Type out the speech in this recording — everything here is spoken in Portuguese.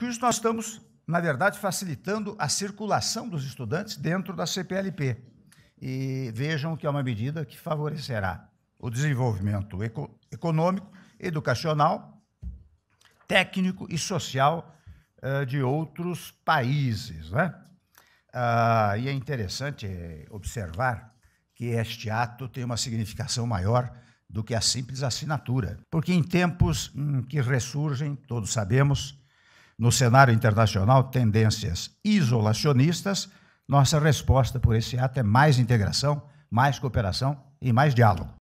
Por isso, nós estamos, na verdade, facilitando a circulação dos estudantes dentro da CPLP. E vejam que é uma medida que favorecerá o desenvolvimento eco econômico, educacional, técnico e social uh, de outros países. Né? Uh, e é interessante eh, observar que este ato tem uma significação maior do que a simples assinatura, porque em tempos em hum, que ressurgem, todos sabemos, no cenário internacional tendências isolacionistas, nossa resposta por esse ato é mais integração, mais cooperação e mais diálogo.